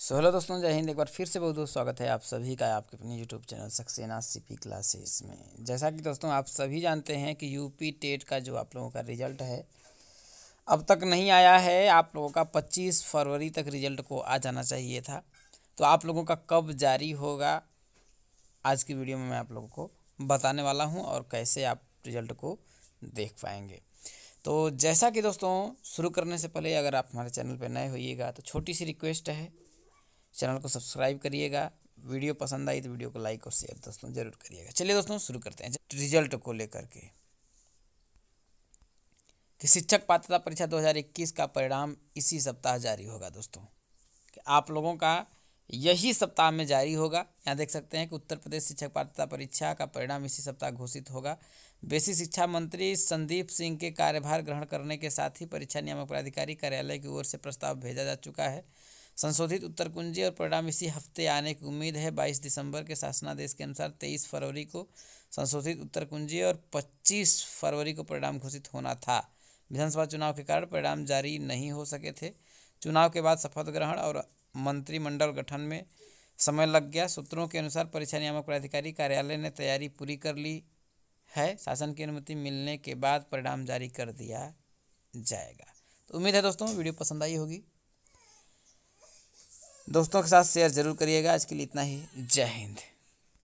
so hello दोस्तों जय हिंद एक बार फिर से बहुत बहुत स्वागत है आप सभी का आपके अपने YouTube channel Saxena CP classes में जैसा कि दोस्तों आप सभी जानते हैं कि यूपी टेट का जो आप लोगों का रिजल्ट है अब तक नहीं आया है आप लोगों का 25 फरवरी तक रिजल्ट को आ जाना चाहिए था तो आप लोगों का कब जारी होगा आज की वीडियो में मैं आप लोगों को बताने वाला हूँ और कैसे आप रिजल्ट को देख पाएंगे तो जैसा कि दोस्तों शुरू करने से पहले अगर आप हमारे चैनल पर नए होइएगा तो छोटी सी रिक्वेस्ट है चैनल को सब्सक्राइब करिएगा वीडियो पसंद आई तो वीडियो को लाइक और शेयर दोस्तों जरूर करिएगा चलिए दोस्तों शुरू करते हैं रिजल्ट को लेकर के कि शिक्षक पात्रता परीक्षा 2021 का परिणाम इसी सप्ताह जारी होगा दोस्तों कि आप लोगों का यही सप्ताह में जारी होगा यहाँ देख सकते हैं कि उत्तर प्रदेश शिक्षक पात्रता परीक्षा का परिणाम इसी सप्ताह घोषित होगा बेसिक शिक्षा मंत्री संदीप सिंह के कार्यभार ग्रहण करने के साथ ही परीक्षा नियामक प्राधिकारी कार्यालय की ओर से प्रस्ताव भेजा जा चुका है संशोधित उत्तर कुंजी और परिणाम इसी हफ्ते आने की उम्मीद है बाईस दिसंबर के शासनादेश के अनुसार तेईस फरवरी को संशोधित उत्तर कुंजी और पच्चीस फरवरी को परिणाम घोषित होना था विधानसभा चुनाव के कारण परिणाम जारी नहीं हो सके थे चुनाव के बाद शपथ ग्रहण और मंत्रिमंडल गठन में समय लग गया सूत्रों के अनुसार परीक्षा नियामक प्राधिकारी कार्यालय ने तैयारी पूरी कर ली है शासन की अनुमति मिलने के बाद परिणाम जारी कर दिया जाएगा तो उम्मीद है दोस्तों वीडियो पसंद आई होगी दोस्तों के साथ शेयर जरूर करिएगा आज के लिए इतना ही जय हिंद